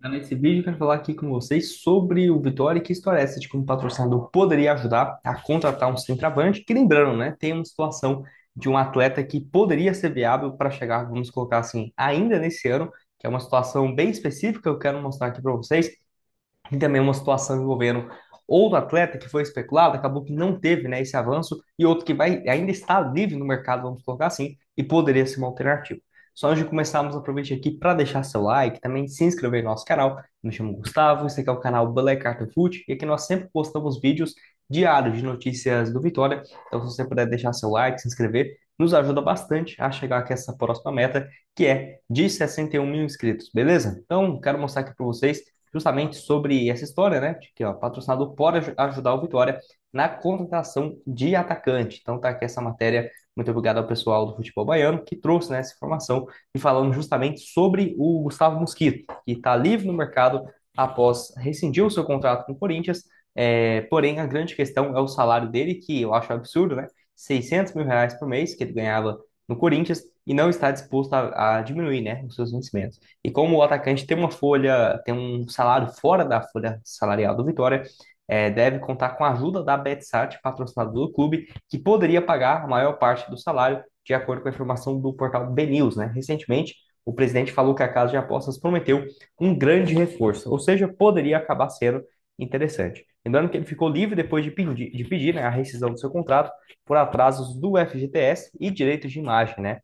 Tá nesse vídeo, eu quero falar aqui com vocês sobre o Vitória e que história é essa de como um patrocinador poderia ajudar a contratar um centroavante. Que lembrando, né, tem uma situação de um atleta que poderia ser viável para chegar, vamos colocar assim, ainda nesse ano, que é uma situação bem específica que eu quero mostrar aqui para vocês. E também uma situação envolvendo outro atleta que foi especulado, acabou que não teve, né, esse avanço, e outro que vai ainda está livre no mercado, vamos colocar assim, e poderia ser uma alternativa. Só antes de começarmos, aproveite aqui para deixar seu like, também se inscrever no nosso canal. Me chamo Gustavo, esse aqui é o canal Black Carter Foot, e aqui nós sempre postamos vídeos diários de notícias do Vitória. Então, se você puder deixar seu like, se inscrever, nos ajuda bastante a chegar aqui a essa próxima meta, que é de 61 mil inscritos, beleza? Então, quero mostrar aqui para vocês justamente sobre essa história, né? De que o patrocinador pode ajudar o Vitória na contratação de atacante. Então tá aqui essa matéria. Muito obrigado ao pessoal do futebol baiano que trouxe né, essa informação e falando justamente sobre o Gustavo Mosquito, que está livre no mercado após rescindir o seu contrato com o Corinthians. É, porém, a grande questão é o salário dele, que eu acho absurdo, né? 600 mil reais por mês, que ele ganhava no Corinthians e não está disposto a, a diminuir, né, os seus vencimentos. E como o atacante tem uma folha, tem um salário fora da folha salarial do Vitória, é, deve contar com a ajuda da Betsart, patrocinador do clube, que poderia pagar a maior parte do salário, de acordo com a informação do portal BNews. Né? Recentemente, o presidente falou que a casa de apostas prometeu um grande reforço, ou seja, poderia acabar sendo interessante. Lembrando que ele ficou livre depois de pedir, de pedir né, a rescisão do seu contrato por atrasos do FGTS e direitos de imagem, né?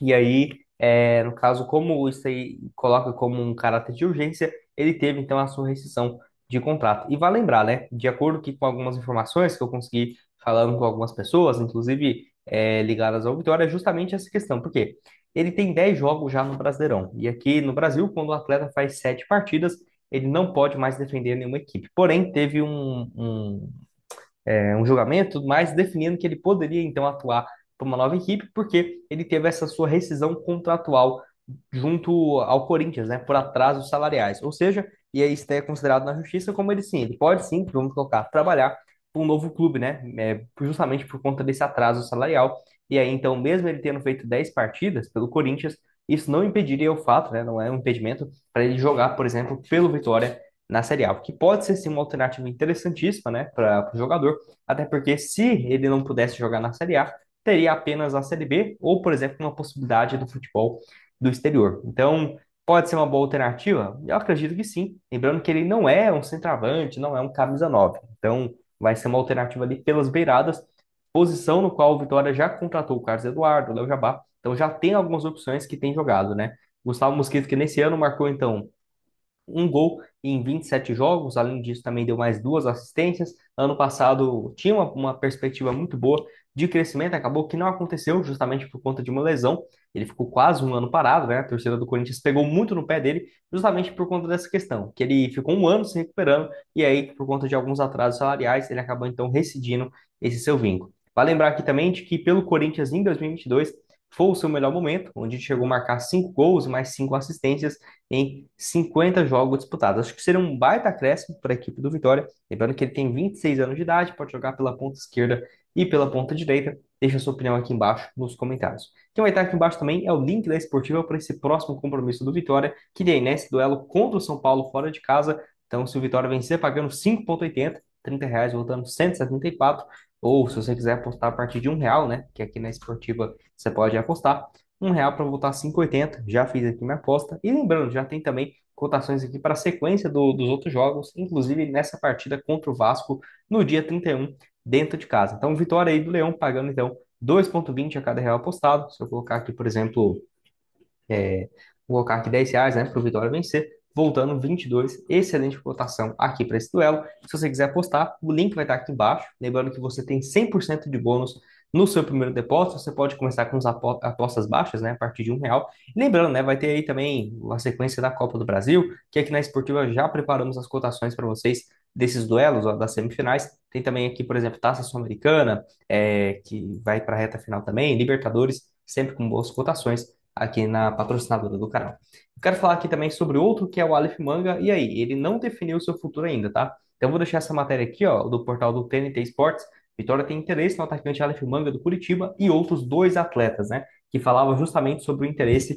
E aí, é, no caso, como isso aí coloca como um caráter de urgência, ele teve então a sua rescisão de contrato. E vale lembrar, né? De acordo com algumas informações que eu consegui falando com algumas pessoas, inclusive é, ligadas ao Vitória, é justamente essa questão. porque Ele tem 10 jogos já no Brasileirão. E aqui no Brasil, quando o atleta faz 7 partidas, ele não pode mais defender nenhuma equipe. Porém, teve um, um, é, um julgamento mais definindo que ele poderia então atuar para uma nova equipe, porque ele teve essa sua rescisão contratual junto ao Corinthians, né, por atrasos salariais. Ou seja, e aí isso é considerado na justiça como ele sim, ele pode sim, vamos colocar, trabalhar para um novo clube, né, é, justamente por conta desse atraso salarial. E aí, então, mesmo ele tendo feito 10 partidas pelo Corinthians, isso não impediria o fato, né, não é um impedimento, para ele jogar, por exemplo, pelo Vitória na Série A, que pode ser sim uma alternativa interessantíssima né, para o jogador, até porque se ele não pudesse jogar na Série A, teria apenas a Série B ou, por exemplo, uma possibilidade do futebol do exterior. Então, pode ser uma boa alternativa? Eu acredito que sim. Lembrando que ele não é um centroavante, não é um camisa 9. Então, vai ser uma alternativa ali pelas beiradas, posição no qual o Vitória já contratou o Carlos Eduardo, o Léo Jabá, então já tem algumas opções que tem jogado, né? Gustavo Mosquito, que nesse ano marcou, então, um gol em 27 jogos, além disso, também deu mais duas assistências. Ano passado tinha uma, uma, perspectiva muito boa de crescimento, acabou que não aconteceu, justamente por conta de uma lesão. Ele ficou quase um ano parado, né? A torcida do Corinthians pegou muito no pé dele, justamente por conta dessa questão, que ele ficou um ano se recuperando, e aí, por conta de alguns atrasos salariais, ele acabou então rescindindo esse seu vínculo. Vale lembrar aqui também de que pelo Corinthians em 2022 foi o seu melhor momento, onde chegou a marcar cinco gols e mais cinco assistências em 50 jogos disputados. Acho que seria um baita acréscimo para a equipe do Vitória. Lembrando que ele tem 26 anos de idade, pode jogar pela ponta esquerda e pela ponta direita. Deixa sua opinião aqui embaixo nos comentários. Quem vai estar aqui embaixo também é o link da Esportiva para esse próximo compromisso do Vitória, que tem nesse né, duelo contra o São Paulo fora de casa. Então, se o Vitória vencer pagando 5,80, 30 reais voltando 174, ou se você quiser apostar a partir de um real, né? Que aqui na esportiva você pode apostar. Um real para voltar 5,80. Já fiz aqui minha aposta. E lembrando, já tem também cotações aqui para a sequência do, dos outros jogos, inclusive nessa partida contra o Vasco no dia 31, dentro de casa. Então, vitória aí do Leão, pagando então 2,20 a cada real apostado. Se eu colocar aqui, por exemplo, é, vou colocar aqui 10 reais né, para o Vitória vencer, voltando 22, excelente cotação aqui para esse duelo. Se você quiser apostar, o link vai estar aqui embaixo. Lembrando que você tem 100% de bônus no seu primeiro depósito, você pode começar com as apostas baixas, né, a partir de um real. lembrando, né, vai ter aí também a sequência da Copa do Brasil, que aqui na Esportiva já preparamos as cotações para vocês desses duelos, ó, das semifinais. Tem também aqui, por exemplo, Taça Sul-Americana, é, que vai para a reta final também, Libertadores, sempre com boas cotações aqui na patrocinadora do canal. Eu quero falar aqui também sobre outro que é o Aleph Manga, e aí, ele não definiu o seu futuro ainda, tá? Então vou deixar essa matéria aqui, ó, do portal do TNT Sports. Vitória tem interesse no atacante Aleph Manga do Curitiba e outros dois atletas, né? Que falavam justamente sobre o interesse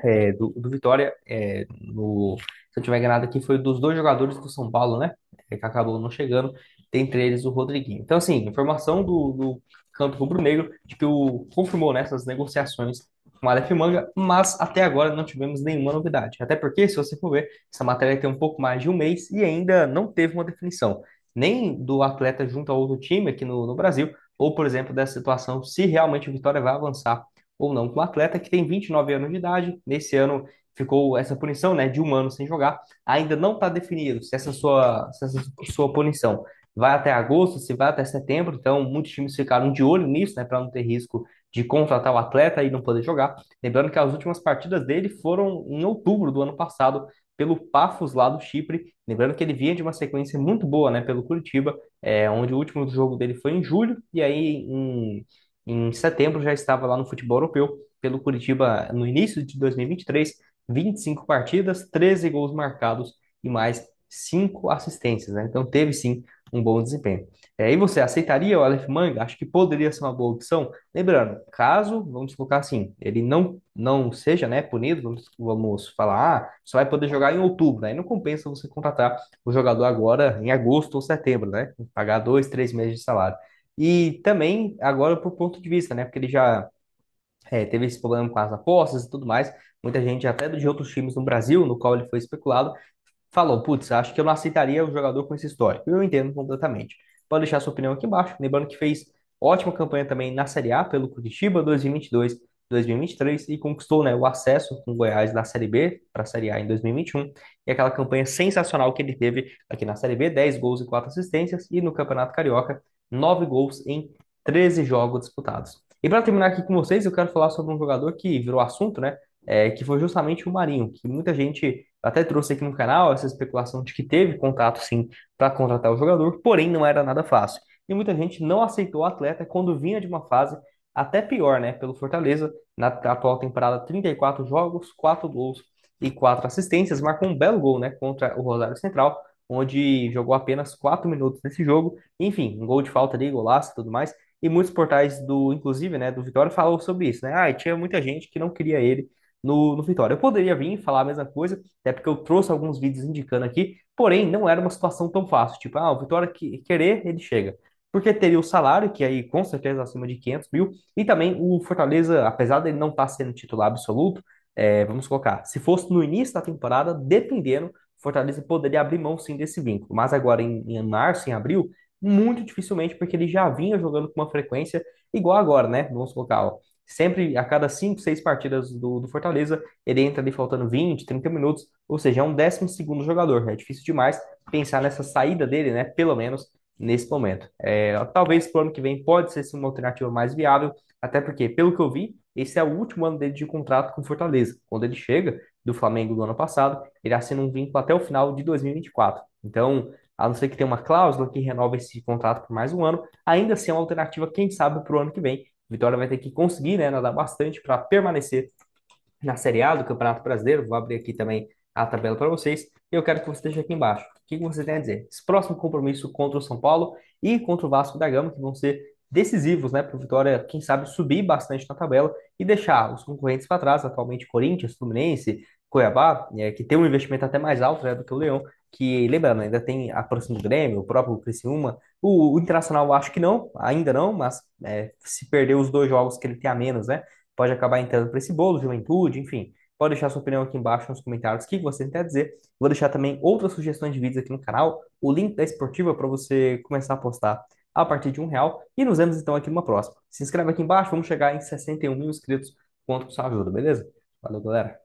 é, do, do, Vitória é, no, se eu tiver enganado aqui, foi dos dois jogadores do São Paulo, né? É, que acabou não chegando, dentre eles o Rodriguinho. Então, assim, informação do, do campo rubro-negro de que o confirmou nessas né, negociações com Aleph Manga, mas até agora não tivemos nenhuma novidade. Até porque, se você for ver, essa matéria tem um pouco mais de um mês e ainda não teve uma definição, nem do atleta junto a outro time aqui no, no Brasil, ou, por exemplo, dessa situação, se realmente o Vitória vai avançar ou não com o atleta, que tem 29 anos de idade, nesse ano ficou essa punição né, de um ano sem jogar, ainda não está definido se essa, sua, se essa sua punição vai até agosto, se vai até setembro, então muitos times ficaram de olho nisso, né, para não ter risco de contratar o atleta e não poder jogar. Lembrando que as últimas partidas dele foram em outubro do ano passado, pelo Pafos lá do Chipre. Lembrando que ele vinha de uma sequência muito boa, né, pelo Curitiba, é, onde o último jogo dele foi em julho, e aí em, em setembro já estava lá no futebol europeu, pelo Curitiba no início de 2023, 25 partidas, 13 gols marcados e mais cinco assistências, né? Então teve sim um bom desempenho. É, e você aceitaria o Aleph Manga? Acho que poderia ser uma boa opção. Lembrando, caso, vamos colocar assim, ele não não seja né, punido, vamos, vamos falar, ah, só vai poder jogar em outubro, né? E não compensa você contratar o jogador agora em agosto ou setembro, né? Pagar dois, três meses de salário. E também, agora, por ponto de vista, né? Porque ele já é, teve esse problema com as apostas e tudo mais. Muita gente, até de outros times no Brasil, no qual ele foi especulado, falou, putz, acho que eu não aceitaria o jogador com esse histórico. Eu entendo completamente. Pode deixar sua opinião aqui embaixo. Lembrando que fez ótima campanha também na Série A pelo Curitiba 2022, 2023 e conquistou né, o acesso com o Goiás da Série B para a Série A em 2021 e aquela campanha sensacional que ele teve aqui na Série B, 10 gols e 4 assistências e no Campeonato Carioca, 9 gols em 13 jogos disputados. E para terminar aqui com vocês, eu quero falar sobre um jogador que virou assunto, né? É, que foi justamente o Marinho, que muita gente até trouxe aqui no canal essa especulação de que teve contato sim para contratar o jogador, porém não era nada fácil. E muita gente não aceitou o atleta quando vinha de uma fase até pior, né? Pelo Fortaleza, na atual temporada, 34 jogos, 4 gols e 4 assistências, marcou um belo gol, né? Contra o Rosário Central, onde jogou apenas 4 minutos nesse jogo. Enfim, um gol de falta ali, golaço e tudo mais. E muitos portais do, inclusive, né, do Vitória falou sobre isso, né? Ah, tinha muita gente que não queria ele no, no Vitória. Eu poderia vir falar a mesma coisa, até porque eu trouxe alguns vídeos indicando aqui, porém não era uma situação tão fácil. Tipo, ah, o Vitória que, querer, ele chega. Porque teria o salário, que aí com certeza acima de 500 mil, e também o Fortaleza, apesar dele não estar tá sendo titular absoluto, é, vamos colocar, se fosse no início da temporada, dependendo, Fortaleza poderia abrir mão sim desse vínculo. Mas agora em, em março, em abril, muito dificilmente, porque ele já vinha jogando com uma frequência igual agora, né? Vamos colocar, ó, sempre a cada 5, 6 partidas do, do, Fortaleza, ele entra ali faltando 20, 30 minutos, ou seja, é um 12 segundo jogador. É difícil demais pensar nessa saída dele, né? Pelo menos nesse momento. É, talvez para o ano que vem pode ser uma alternativa mais viável, até porque, pelo que eu vi, esse é o último ano dele de contrato com o Fortaleza. Quando ele chega do Flamengo do ano passado, ele assina um vínculo até o final de 2024. Então, a não ser que tenha uma cláusula que renova esse contrato por mais um ano, ainda assim é uma alternativa, quem sabe, para o ano que vem, Vitória vai ter que conseguir, né, nadar bastante para permanecer na Série A do Campeonato Brasileiro. Vou abrir aqui também a tabela para vocês. E eu quero que você esteja aqui embaixo. O que você tem a dizer? Esse próximo compromisso contra o São Paulo e contra o Vasco da Gama, que vão ser decisivos, né, para o Vitória, quem sabe, subir bastante na tabela e deixar os concorrentes para trás, atualmente Corinthians, Fluminense, Cuiabá, é, que tem um investimento até mais alto né, do que o Leão, que, lembrando, ainda tem a próxima do Grêmio, o próprio Criciúma, o, o Internacional acho que não, ainda não, mas é, se perder os dois jogos que ele tem a menos, né, pode acabar entrando para esse bolo, Juventude, enfim, pode deixar sua opinião aqui embaixo nos comentários, o que você tem a dizer, vou deixar também outras sugestões de vídeos aqui no canal, o link da esportiva para você começar a postar a partir de um real, e nos vemos então aqui numa próxima. Se inscreve aqui embaixo, vamos chegar em 61 mil inscritos, quanto com sua ajuda, beleza? Valeu, galera!